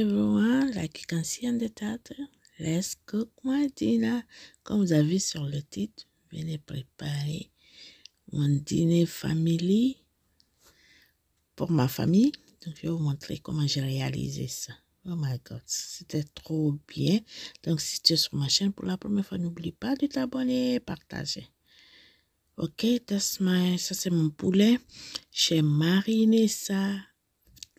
everyone, like you de see in the let's cook Comme vous avez sur le titre, venez préparer mon dîner family pour ma famille. Donc, je vais vous montrer comment j'ai réalisé ça. Oh my God, c'était trop bien. Donc, si tu es sur ma chaîne pour la première fois, n'oublie pas de t'abonner et partager. Ok, that's my, ça c'est mon poulet. J'ai mariné ça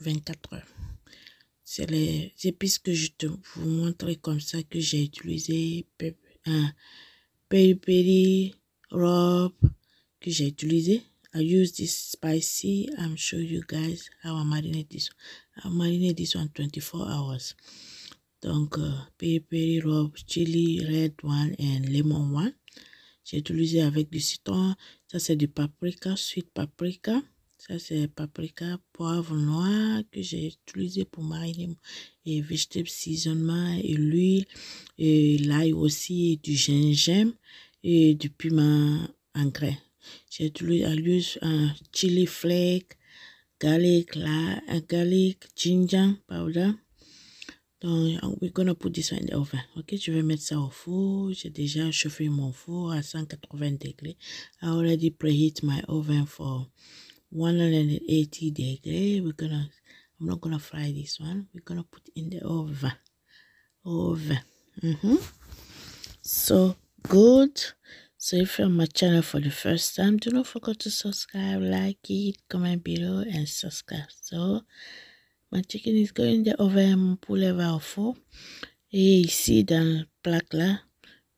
24 heures. C'est les épices que je te vous montre comme ça que j'ai utilisé. Hein, peri peri, que j'ai utilisé. I use this spicy. I'm show you guys how I marinate this. I marinate this one 24 hours. Donc, uh, peri peri, chili, red one and lemon one. J'ai utilisé avec du citron. Ça, c'est du paprika, sweet paprika. Ça, c'est paprika, poivre noir que j'ai utilisé pour mariner et végétable seasonnement et l'huile. Et l'ail aussi, et du gingembre et du piment en grain. J'ai utilisé un chili flake, garlic, un euh, garlic, ginger powder. Donc, we're gonna put this in the oven. Ok, je vais mettre ça au four. J'ai déjà chauffé mon four à 180 degrés. I already preheat my oven for 180 degrés, We're gonna, I'm not gonna fry this one. We're gonna put in the oven. Oven. Mm-hmm. So good. So if you're on my channel for the first time, do not forget to subscribe, like it, comment below, and subscribe. So my chicken is going in the oven pour au four. Et ici, dans la plaque là,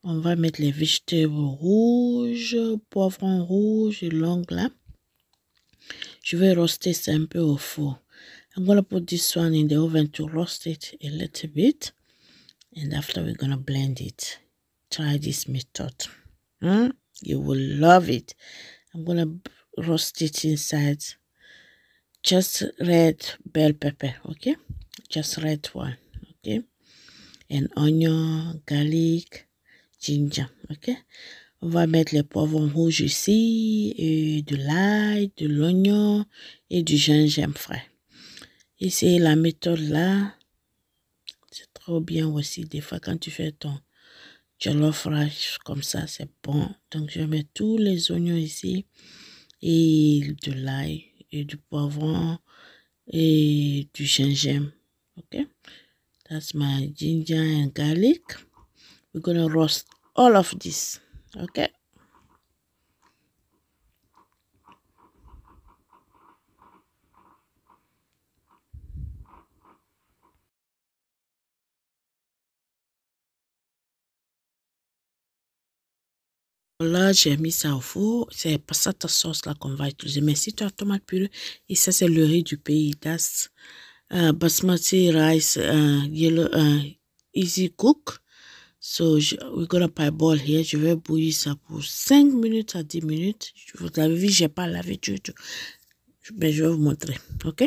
on va mettre les végétaux rouges, poivrons rouges, longues là. you will roast it sample four i'm gonna put this one in the oven to roast it a little bit and after we're gonna blend it try this method mm? you will love it i'm gonna roast it inside just red bell pepper okay just red one okay and onion garlic ginger okay On va mettre les poivrons rouges ici, et de l'ail, de l'oignon et du gingembre frais. Et c'est la méthode là. C'est trop bien aussi. Des fois, quand tu fais ton jollof frais comme ça, c'est bon. Donc, je mets tous les oignons ici et de l'ail et du poivron et du gingembre. Ok. that's my ginger and garlic. We're to roast all of this. OK? Là, j'ai mis ça au four. C'est pas ça ta sauce-là qu'on va utiliser. Mais si tu as tomate purée, et ça, c'est le riz du pays. Das euh, basmati rice euh, yellow, euh, easy cook. So je, we're gonna boil here. Je vais bouillir ça pour 5 minutes à 10 minutes. Vous avez vu, j'ai pas lavé du tout. Mais je vais vous montrer, ok?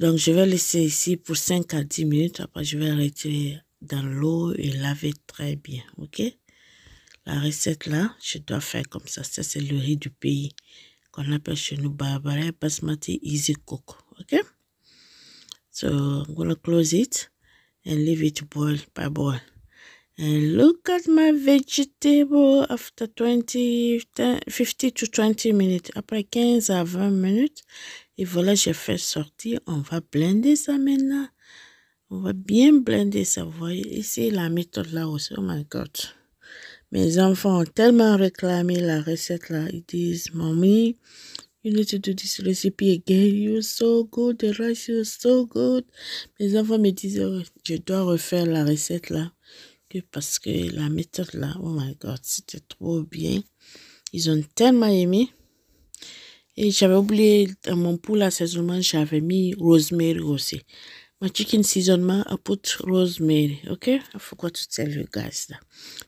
Donc je vais laisser ici pour 5 à 10 minutes. Après je vais retirer dans l'eau et laver très bien, ok? La recette là, je dois faire comme ça. Ça c'est le riz du pays qu'on appelle chez nous Barbara Basmati Easy Cook, ok? So I'm gonna close it and leave it boil by boil and look at my vegetable after 20, 50 to 20 minutes. Après 15 à 20 minutes. Et voilà, j'ai fait sortir. On va blender ça maintenant. On va bien blender ça. Vous voyez ici la méthode là aussi. Oh my God. Mes enfants ont tellement réclamé la recette là. Ils disent, Mommy, you need to do this recipe again. You're so good. The rice, is so good. Mes enfants me disent, oh, je dois refaire la recette là parce que la méthode là, oh my god, c'était trop bien. Ils ont tellement aimé. Et j'avais oublié, dans mon à saisonnement j'avais mis rosemary aussi. ma chicken seasonement, I put rosemary, ok I forgot to tell you guys that.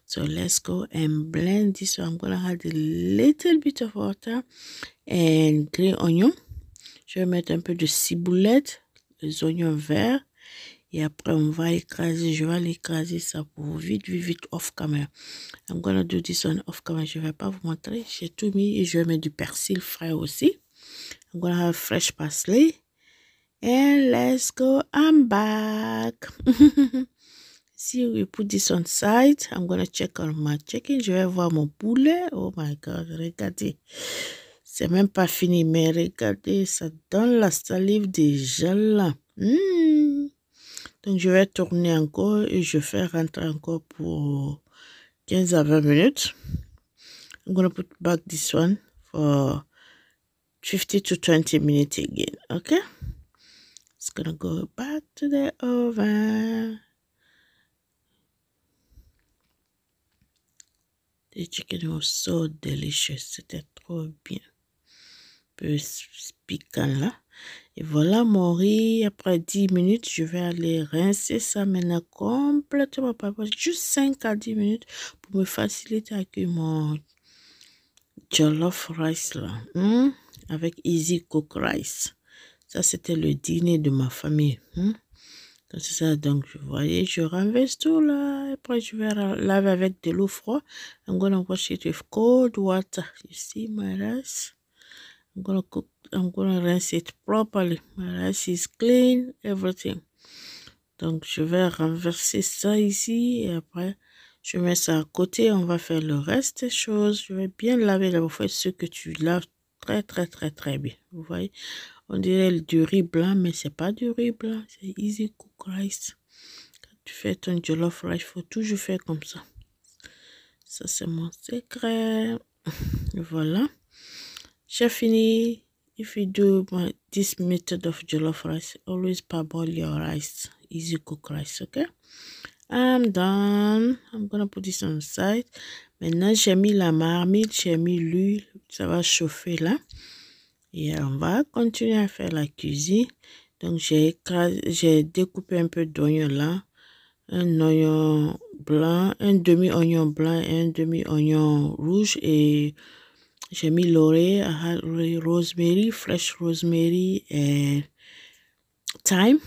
So let's go and blend this. So I'm gonna add a little bit of water and green onion. Je vais mettre un peu de ciboulette, les oignons verts et après on va écraser, je vais écraser ça pour vite, vite, vite, off camera. I'm gonna do this on off camera, je vais pas vous montrer, j'ai tout mis et je vais mettre du persil frais aussi. I'm gonna have fresh parsley. And let's go, I'm back. si we put this on side, I'm gonna check on my chicken, je vais voir mon poulet, oh my god, regardez. C'est même pas fini, mais regardez, ça donne la salive déjà là. Hmm. Donc, je vais tourner encore et je fais rentrer encore pour 15 à 20 minutes. I'm going to put back this one for 50 to 20 minutes again. Okay. It's going to go back to the oven. The chicken was so delicious. C'était trop bien. Un peu piquant là. Et voilà, Maury, après 10 minutes, je vais aller rincer ça maintenant complètement pas juste 5 à 10 minutes pour me faciliter avec mon jollof rice là, hmm, avec easy cook rice. Ça, c'était le dîner de ma famille. Donc, hmm. c'est ça. Donc, je voyais, je renverse tout là. Après, je vais laver avec de l'eau froide. I'm gonna wash it with cold water. You see my rice? I'm gonna cook I'm it properly. My rice clean, everything. Donc, je vais renverser ça ici et après, je mets ça à côté. On va faire le reste des choses. Je vais bien laver la faites ce que tu laves très, très, très, très bien. Vous voyez, on dirait du riz blanc, mais c'est pas du riz blanc. C'est easy cook rice. Quand tu fais ton jollof rice, faut toujours faire comme ça. Ça, c'est mon secret. voilà. J'ai fini. If you do my, uh, this method of jollof rice, always parboil your rice, easy cook rice, okay? I'm done. I'm gonna put this on the side. Maintenant, j'ai mis la marmite, j'ai mis l'huile, ça va chauffer là. Et on va continuer à faire la cuisine. Donc, j'ai découpé un peu d'oignon là. Un oignon blanc, un demi-oignon blanc et un demi-oignon rouge et j'ai mis l'oreille, rosemary, fresh rosemary, et thyme.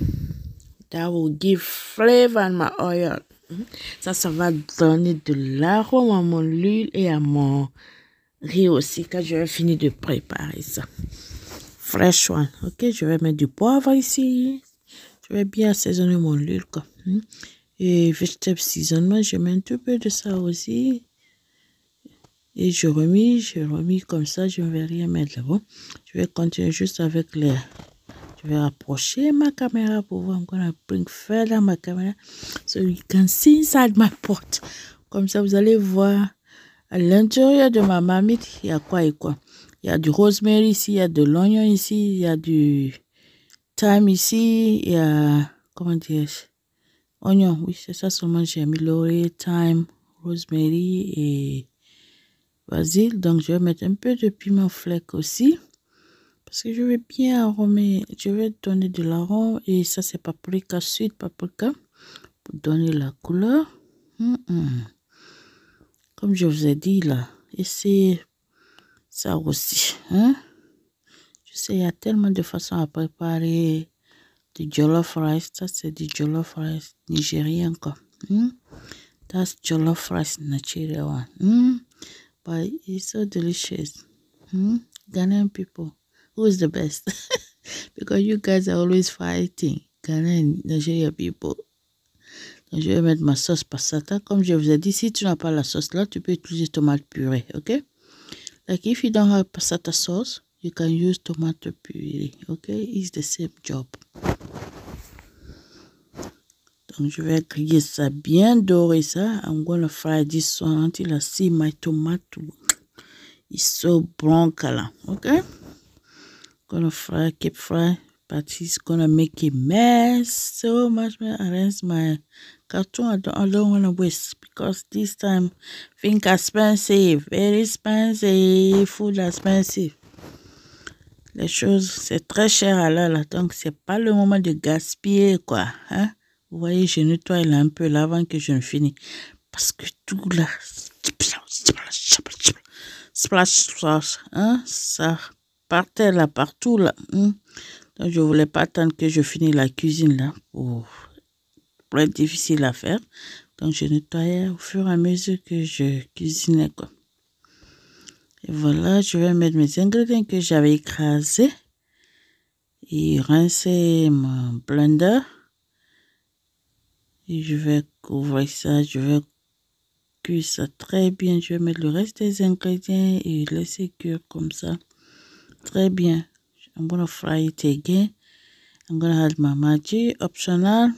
That will give flavor my oil. Mm-hmm. Ça, ça va donner de l'arôme à mon huile et à mon riz aussi quand je vais finir de préparer ça. Fresh one. Ok, je vais mettre du poivre ici. Je vais bien assaisonner mon huile. Mm-hmm. Et vegetable seasonement, je mets un tout peu de ça aussi. Et je remis, je remis comme ça, je ne vais rien mettre là-bas. Je vais continuer juste avec l'air. Je vais rapprocher ma caméra pour voir. I'm gonna bring further ma caméra so you can see inside my pot. Comme ça, vous allez voir à l'intérieur de ma marmite, il y a quoi et quoi. Il y a du rosemary ici, il y a de l'oignon ici, il y a du thyme ici, il y a, comment dirais-je, oignon, oui, c'est ça seulement, j'ai mis l'oreille, thyme, rosemary et donc, je vais mettre un peu de piment flec aussi. Parce que je vais bien aromer. Je vais donner de l'arôme. Et ça, c'est paprika suite, paprika. Pour donner la couleur. Comme je vous ai dit là. Et c'est ça aussi. Hein? Je sais, il y a tellement de façons à préparer du jollof rice. Ça, c'est du jollof rice nigérien, quoi. Hein. That's jollof rice naturel but it's so delicious. Hmm? Ghanaian people, who is the best? because you guys are always fighting. Ghanaian, Nigeria people. Donc, je vais mettre ma sauce passata. Comme je vous ai dit, si tu n'as pas la sauce là, tu peux utiliser tomate purée, ok? Like if you don't have passata sauce, you can use tomato puree, okay? It's the same job. Donc, je vais griller ça, bien doré, ça. On va le this one until I see my tomato. It's so blanc là, ok? Gonna fry, keep fry, but he's gonna make a mess so much. I arrange my cartoon. I don't, I don't waste because this time think expensive, very expensive, food expensive. Les choses, c'est très cher à là, donc c'est pas le moment de gaspiller, quoi, hein? Vous voyez, je nettoie là un peu là avant que je ne finisse. Parce que tout là, splash, hein, splash, ça partait là, partout là. Hein. Donc, je ne voulais pas attendre que je finisse la cuisine là pour être difficile à faire. Donc, je nettoyais au fur et à mesure que je cuisinais quoi. Et voilà, je vais mettre mes ingrédients que j'avais écrasés et rincer mon blender je vais couvrir ça, je vais cuire ça très bien. Je vais mettre le reste des ingrédients et laisser cuire comme ça. Très bien. I'm gonna fry it again. I'm gonna add my magie, optional,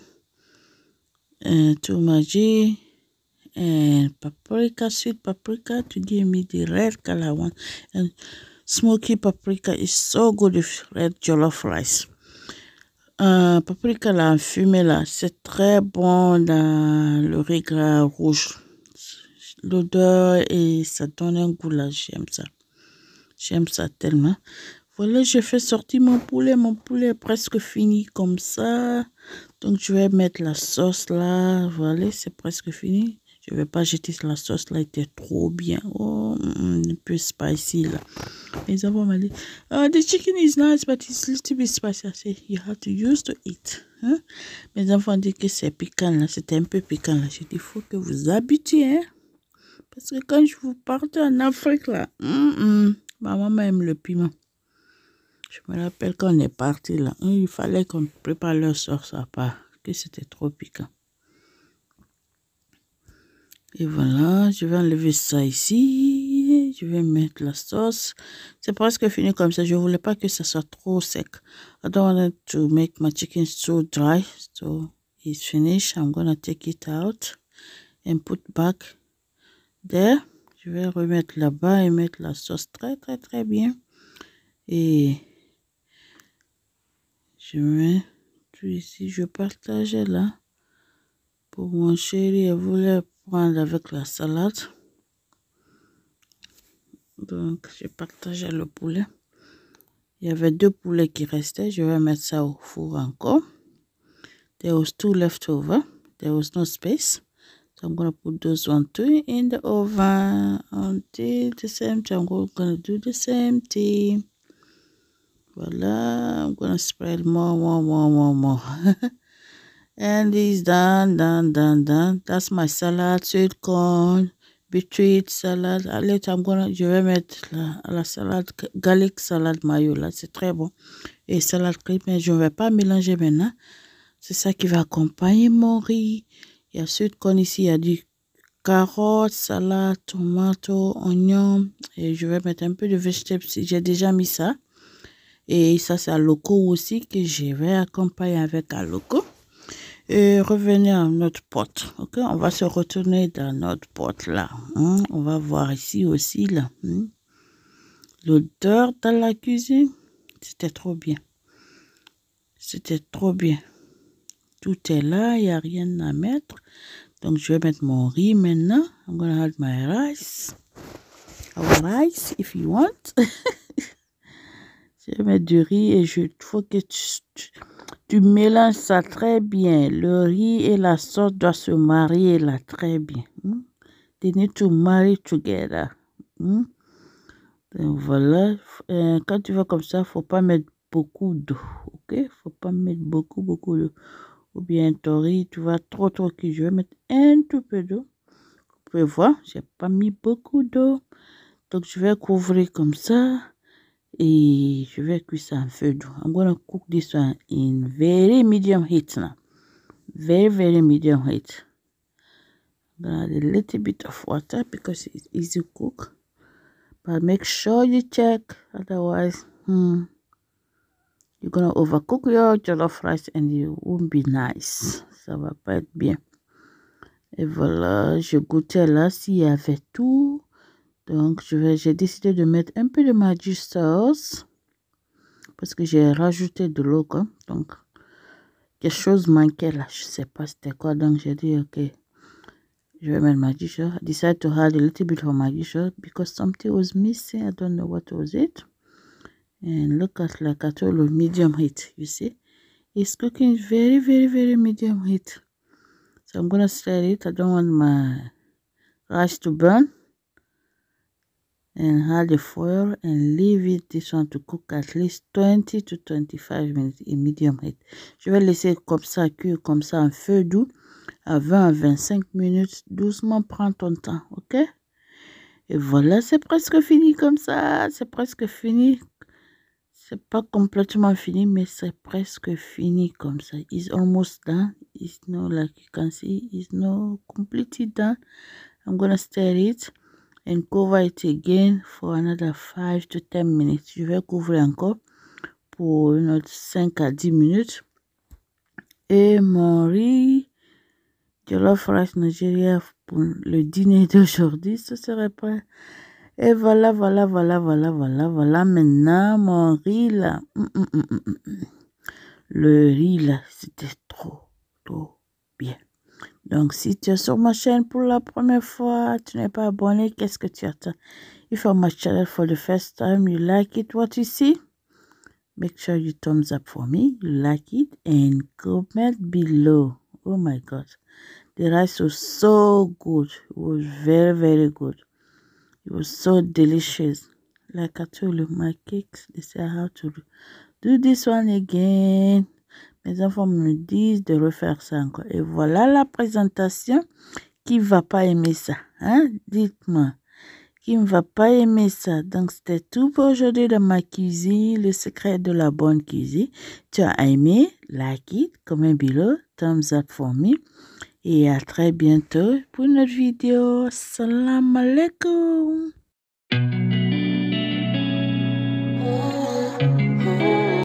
and euh, two Maggi, and paprika, sweet paprika to give me the red color one. And smoky paprika is so good with red jollof rice. Euh, paprika la fumée là, c'est très bon dans le riz rouge. L'odeur et ça donne un goût là, j'aime ça. J'aime ça tellement. Voilà, j'ai fait sortir mon poulet. Mon poulet est presque fini comme ça. Donc, je vais mettre la sauce là. Voilà, c'est presque fini. Je ne vais pas jeter la sauce là, était trop bien. Oh, mm, un peu spicy là. Mes enfants m'ont dit, ah, the chicken is nice, but it's a little bit spicy. I said, you have to use to eat. Hein? Mes enfants dit que c'est piquant là, c'était un peu piquant là. J'ai dit, il faut que vous habitiez Hein? Parce que quand je vous partais en Afrique là, ma maman aime le piment. Je me rappelle quand on est parti là, il fallait qu'on prépare leur sauce à part, que c'était trop piquant. Et voilà, je vais enlever ça ici. Je vais mettre la sauce. C'est presque fini comme ça. Je voulais pas que ça soit trop sec. I don't want to make my chicken so dry. So it's finished. I'm gonna take it out and put back there. Je vais remettre là-bas et mettre la sauce très très très bien. Et je mets tout ici. Je partage là pour mon chéri. Elle voulait avec la salade. Donc, je partage le poulet. Il y avait deux poulets qui restaient. Je vais mettre ça au four encore. There was two left over. There was no space. So I'm going to put those one two in the oven until the same time. we're going to do the same thing. Voilà. I'm going to spread more, more, more, more, more. And it's done, done, done, done. That's my salad, sweet corn, beetroot salad. Ah, later, I'm je vais mettre la, salade, garlic salad mayo, là, c'est très bon. Et salade crème, mais je ne vais pas mélanger maintenant. C'est ça qui va accompagner mon riz. Il y a sweet corn ici, il y a du carotte, salade, tomate, oignon. Et je vais mettre un peu de si J'ai déjà mis ça. Et ça, c'est à loco aussi que je vais accompagner avec à loco. Et revenez à notre porte. Ok, on va se retourner dans notre porte là. Hein? On va voir ici aussi là. Hmm? L'odeur dans la cuisine, c'était trop bien. C'était trop bien. Tout est là, il n'y a rien à mettre. Donc je vais mettre mon riz maintenant. I'm gonna add my rice. Our rice if you want. je vais mettre du riz et je trouve que tu mélanges ça très bien. Le riz et la sauce doivent se marier là très bien. Hmm? They need to marry together. Hmm? Donc voilà. Euh, quand tu vas comme ça, il ne faut pas mettre beaucoup d'eau. Ok? Faut pas mettre beaucoup, beaucoup d'eau. Ou bien ton riz, tu vas trop, trop cuire. Je vais mettre un tout peu d'eau. Vous pouvez voir, j'ai pas mis beaucoup d'eau. Donc je vais couvrir comme ça. Hey, eh, should I quiz and fedu? I'm gonna cook this one in very medium heat now. Very, very medium heat. I'm gonna add a little bit of water because it's easy to cook. But make sure you check, otherwise, hmm, you're gonna overcook your jollof rice and it won't be nice. Ça va pas être bien. Et voilà, je goûtais là s'il y avait tout. Donc, j'ai décidé de mettre un peu de magic sauce parce que j'ai rajouté de l'eau. Donc, quelque chose manquait là. Je sais pas c'était quoi. Donc, j'ai dit, ok, je vais mettre magic sauce. I decided to add a little bit of magic sauce because something was missing. I don't know what was it. And look at like at all medium heat, you see. It's cooking very, very, very medium heat. So I'm going to stir it. I don't want my rice to burn and add the foil and leave it this one to cook at least 20 to 25 minutes in medium heat. Je vais laisser comme ça cuire comme ça en feu doux à 20 à 25 minutes. Doucement, prends ton temps, ok? Et voilà, c'est presque fini comme ça. C'est presque fini. C'est pas complètement fini, mais c'est presque fini comme ça. It's almost done. It's not like you can see, it's not completely done. I'm gonna stir it and cover it again for another 5 à 10 minutes. Je vais couvrir encore pour une autre 5 à 10 minutes. Et mon riz jollof fraîche Nigeria pour le dîner d'aujourd'hui, ce serait prêt. Et voilà, voilà, voilà, voilà, voilà, voilà. Maintenant, mon riz là. Mm, mm, mm, le riz là, c'était trop, trop bien. Donc, si tu es sur ma chaîne pour la première fois, tu n'es pas abonné, qu'est-ce que tu attends? If you're my channel for the first time, you like it, what you see? Make sure you thumbs up for me, you like it, and comment below. Oh my God. The rice was so good. It was very, very good. It was so delicious. Like I told you, my cakes, they said how to do this one again. Mes enfants me disent de refaire ça encore. Et voilà la présentation. Qui va pas aimer ça hein? Dites-moi. Qui ne va pas aimer ça Donc, c'était tout pour aujourd'hui de ma cuisine. Le secret de la bonne cuisine. Tu as aimé Like it. Comment below. Thumbs up for me. Et à très bientôt pour une autre vidéo. Salam alaikum.